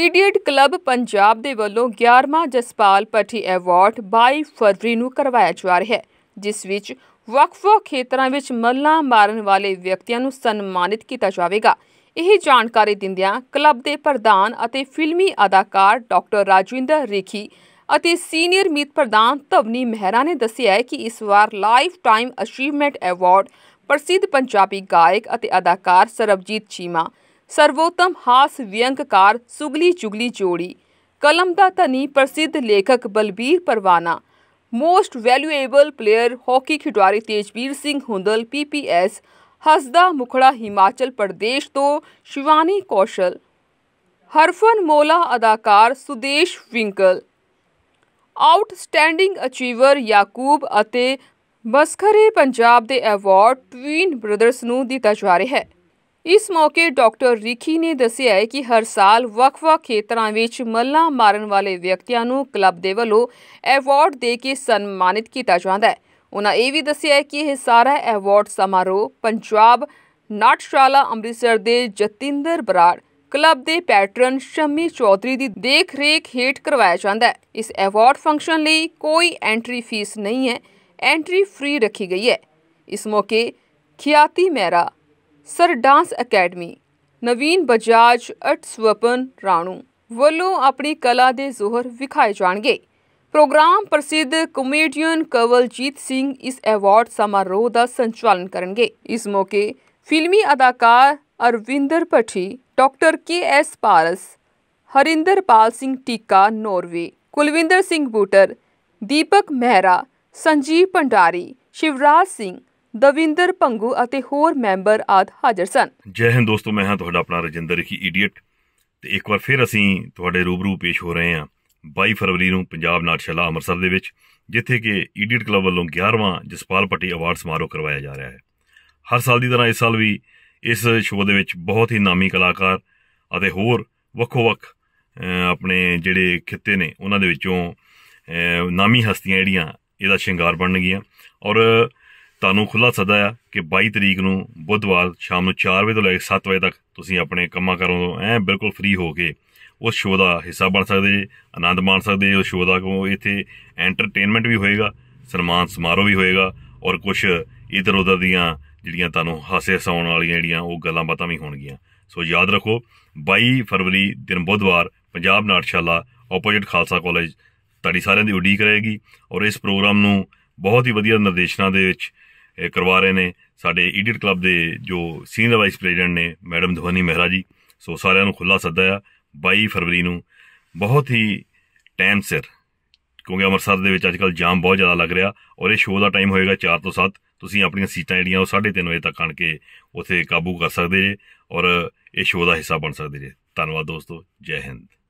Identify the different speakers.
Speaker 1: ਈਡੀਟ club Punjab ਦੇ ਵੱਲੋਂ 11ਵਾਂ Jaspal ਪੱਠੀ award 22 ਫਰਵਰੀ ਨੂੰ ਕਰਵਾਇਆ ਜਾ ਰਿਹਾ ਹੈ ਜਿਸ ਵਿੱਚ ਵਕਫੋ ਖੇਤਰਾਂ ਵਿੱਚ ਮੱਲਾ ਮਾਰਨ ਵਾਲੇ ਵਿਅਕਤੀਆਂ ਨੂੰ ਸਨਮਾਨਿਤ ਕੀਤਾ ਜਾਵੇਗਾ ਇਹ ਜਾਣਕਾਰੀ ਦਿੰਦਿਆਂ ਕਲੱਬ ਦੇ ਪ੍ਰਧਾਨ ਅਤੇ ਫਿਲਮੀ ਅਦਾਕਾਰ ਡਾਕਟਰ ਰਾਜਵਿੰਦਰ ਰੇਖੀ ਅਤੇ ਸੀਨੀਅਰ ਮੀਤ ਪ੍ਰਧਾਨ ਤਵਨੀ ਮਹਿਰਾ ਨੇ ਦੱਸਿਆ ਹੈ ਕਿ ਇਸ ਵਾਰ ਲਾਈਫ ਟਾਈਮ ਅਚੀਵਮੈਂਟ ਅਵਾਰਡ ਪ੍ਰਸਿੱਧ ਪੰਜਾਬੀ ਗਾਇਕ ਅਤੇ ਅਦਾਕਾਰ ਸਰਬਜੀਤ ਚੀਮਾ ਸਰਵੋਤਮ ਹਾਸ ਵਿਅੰਗਕਾਰ ਸੁਗਲੀ ਚੁਗਲੀ ਜੋੜੀ ਕਲਮ ਦਾ ਧਨੀ ਪ੍ਰਸਿੱਧ ਲੇਖਕ Balbir Parwana most valuable player hockey ਖਿਡਾਰੀ ਤੇਜਵੀਰ ਸਿੰਘ ਹੁੰਦਲ ਪੀਪੀਐਸ ਹਸਦਾ ਮੁਖੜਾ ਹਿਮਾਚਲ ਪ੍ਰਦੇਸ਼ ਤੋਂ ਸ਼ਿਵਾਨੀ ਕੌਸ਼ਲ ਹਰਫਨ ਮੋਲਾ ਅਦਾਕਾਰ ਸੁਦੇਸ਼ ਵਿੰਕਲ ਆਊਟਸਟੈਂਡਿੰਗ ਅਚੀਵਰ ਯਾਕੂਬ ਅਤੇ ਬਸਖਰੇ ਪੰਜਾਬ ਦੇ ਅਵਾਰਡ ਟਵਿਨ ਬ੍ਰਦਰਸ ਨੂੰ ਦਿੱਤਾ ਜਾ ਰਿਹਾ ਹੈ ਇਸ ਮੌਕੇ ਡਾਕਟਰ ਰਿਖੀ ਨੇ ਦੱਸਿਆ ਹੈ ਕਿ ਹਰ ਸਾਲ ਵੱਖ-ਵੱਖ ਖੇਤਰਾਂ ਵਿੱਚ ਮੱਲਾਂ ਮਾਰਨ ਵਾਲੇ ਵਿਅਕਤੀਆਂ ਨੂੰ ਕਲੱਬ ਦੇ ਵੱਲੋਂ ਐਵਾਰਡ ਦੇ ਕੇ ਸਨਮਾਨਿਤ ਕੀਤਾ ਜਾਂਦਾ ਹੈ ਉਹਨਾਂ ਇਹ ਵੀ ਦੱਸਿਆ ਹੈ ਕਿ ਇਹ ਸਾਰਾ ਐਵਾਰਡ ਸਮਾਰੋਹ ਪੰਜਾਬ ਨਾਟਸ਼ਾਲਾ ਅੰਮ੍ਰਿਤਸਰ ਦੇ ਜਤਿੰਦਰ ਬਰਾੜ ਕਲੱਬ ਦੇ ਪੈਟਰਨ ਸ਼ਮੀ ਚੌਧਰੀ ਦੀ ਦੇਖ-ਰੇਖ ਹੇਠ ਕਰਵਾਇਆ ਜਾਂਦਾ ਹੈ ਇਸ ਐਵਾਰਡ ਫੰਕਸ਼ਨ ਲਈ ਕੋਈ ਐਂਟਰੀ ਫੀਸ ਨਹੀਂ ਹੈ ਐਂਟਰੀ ਫ੍ਰੀ ਰੱਖੀ ਗਈ ਹੈ ਇਸ ਮੌਕੇ Khyati Mehra sir dance academy Naveen Bajaj ਅਟ ਸਵਪਨ ਰਾਣੂ ਵੱਲੋਂ ਆਪਣੀ ਕਲਾ ਦੇ ਜ਼ੋਹਰ ਵਿਖਾਏ ਜਾਣਗੇ ਪ੍ਰੋਗਰਾਮ ਪ੍ਰਸਿੱਧ ਕਮੇਡੀਅਨ ਕਵਲਜੀਤ ਸਿੰਘ ਇਸ ਅਵਾਰਡ ਸਮਾਰੋਹ ਦਾ ਸੰਚਾਲਨ ਕਰਨਗੇ ਇਸ ਮੌਕੇ ਫਿਲਮੀ ਅਦਾਕਾਰ ਅਰਵਿੰਦਰ ਪਠੀ doctor K S Paras Harinder Pal Singh Tika Norway Kulwinder Singh Butter Deepak Mehra Sanjeev Bhandari Shivraj Singh Davinder Pangu ਅਤੇ ਹੋਰ ਮੈਂਬਰ ਆਦ ਹਾਜ਼ਰ ਸਨ
Speaker 2: ਜੈ ਹਿੰਦ ਦੋਸਤੋ ਮੈਂ ਹਾਂ ਤੁਹਾਡਾ ਆਪਣਾ ਰਜਿੰਦਰ ਰਖੀ ਇਡੀਅਟ ਤੇ ਇੱਕ ਵਾਰ ਫਿਰ ਅਸੀਂ ਤੁਹਾਡੇ ਰੂਬਰੂ ਪੇਸ਼ ਹੋ ਰਹੇ ਹਾਂ 22 ਫਰਵਰੀ ਨੂੰ ਪੰਜਾਬ ਨਾਟਸ਼ਾਲਾ ਅੰਮ੍ਰਿਤਸਰ ਦੇ ਵਿੱਚ ਜਿੱਥੇ ਕਿ ਇਡੀਅਟ ਕਲੱਬ ਵੱਲੋਂ 11ਵਾਂ ਜਸਪਾਲ ਪੱਟੀ ਅਵਾਰਡ ਸਮਾਰੋਹ ਕਰਵਾਇਆ ਜਾ ਰਿਹਾ ਹੈ ਹਰ ਸਾਲ ਦੀ ਤਰ੍ਹਾਂ ਇਸ ਸਾਲ ਵੀ ਇਸ ਸ਼ੋਅ ਦੇ ਵਿੱਚ ਬਹੁਤ ਹੀ ਨਾਮੀ ਕਲਾਕਾਰ ਅਤੇ ਹੋਰ ਵੱਖੋ-ਵੱਖ ਆਪਣੇ ਜਿਹੜੇ ਖਿੱਤੇ ਨੇ ਉਹਨਾਂ ਦੇ ਵਿੱਚੋਂ ਨਾਮੀ ਹਸਤੀਆਂ ਜਿਹੜੀਆਂ ਇਹਦਾ ਸ਼ਿੰਗਾਰ ਬਣਨਗੀਆਂ ਔਰ ਤੁਹਾਨੂੰ ਖੁੱਲਾ ਸਦਾ ਆ ਕਿ 22 ਤਰੀਕ ਨੂੰ ਬੁੱਧਵਾਰ ਸ਼ਾਮ ਨੂੰ 4 ਵਜੇ ਤੋਂ ਲੈ ਕੇ 7 ਵਜੇ ਤੱਕ ਤੁਸੀਂ ਆਪਣੇ ਕੰਮਾਂ ਕਾਰਾਂ ਤੋਂ ਐ ਬਿਲਕੁਲ ਫ੍ਰੀ ਹੋ ਕੇ ਉਸ ਸ਼ੋਅ ਦਾ ਹਿੱਸਾ ਬਣ ਸਕਦੇ ਜੀ ਆਨੰਦ ਮਾਣ ਸਕਦੇ ਜੇ ਉਸ ਸ਼ੋਅ ਦਾ ਕੋ ਇੱਥੇ ਐਂਟਰਟੇਨਮੈਂਟ ਵੀ ਹੋਏਗਾ ਸਨਮਾਨ ਸਮਾਰੋਹ ਵੀ ਹੋਏਗਾ ਔਰ ਕੁਝ ਇਧਰ ਉਧਰ ਦੀਆਂ ਜਿਹੜੀਆਂ ਤੁਹਾਨੂੰ ਹਾਸੇ ਹਸਾਉਣ ਵਾਲੀਆਂ ਜਿਹੜੀਆਂ ਉਹ ਗੱਲਾਂ ਬਾਤਾਂ ਵੀ ਹੋਣਗੀਆਂ ਸੋ ਯਾਦ ਰੱਖੋ 22 ਫਰਵਰੀ ਦਿਨ ਬੁੱਧਵਾਰ ਪੰਜਾਬ ਨਾਟਸ਼ਾਲਾ ਆਪੋਜੀਟ ਖਾਲਸਾ ਕਾਲਜ ਤੜੀ ਸਾਰਿਆਂ ਦੀ ਉਡੀਕ ਰਹੇਗੀ ਔਰ ਇਸ ਪ੍ਰੋਗਰਾਮ ਨੂੰ ਬਹੁਤ ਹੀ ਵਧੀਆ ਨਿਰਦੇਸ਼ਨਾਂ ਦੇ ਵਿੱਚ ਕਰਵਾ ਰਹੇ ਨੇ ਸਾਡੇ ਈਡੀਅਟ ਕਲੱਬ ਦੇ ਜੋ ਸੀਨੀਅਰ ਵਾਈਸ ਪ੍ਰੈਜ਼ੀਡੈਂਟ ਨੇ ਮੈਡਮ ਧਵਨੀ ਮਹਿਰਾ ਜੀ ਸੋ ਸਾਰਿਆਂ ਨੂੰ ਖੁੱਲਾ ਸੱਦਾ ਆ 22 ਫਰਵਰੀ ਨੂੰ ਬਹੁਤ ਹੀ ਟਾਈਮ ਸਿਰ ਕਿਉਂਕਿ ਅਮਰਸਰ ਦੇ ਵਿੱਚ ਅੱਜਕੱਲ ਜਾਮ ਬਹੁਤ ਜ਼ਿਆਦਾ ਲੱਗ ਰਿਹਾ ਔਰ ਇਹ ਸ਼ੋਅ ਦਾ ਟਾਈਮ ਹੋਏਗਾ 4 ਤੋਂ 7 ਤੁਸੀਂ ਆਪਣੀਆਂ ਸੀਟਾਂ ਜਿਹੜੀਆਂ ਉਹ 3:30 ਵਜੇ ਤੱਕ ਆਣ ਕੇ ਉਥੇ ਕਾਬੂ ਕਰ ਸਕਦੇ ਜੇ ਔਰ ਇਹ ਸ਼ੋਅ ਦਾ ਹਿੱਸਾ ਬਣ ਸਕਦੇ ਜੇ ਧੰਨਵਾਦ ਦੋਸਤੋ ਜੈ ਹਿੰਦ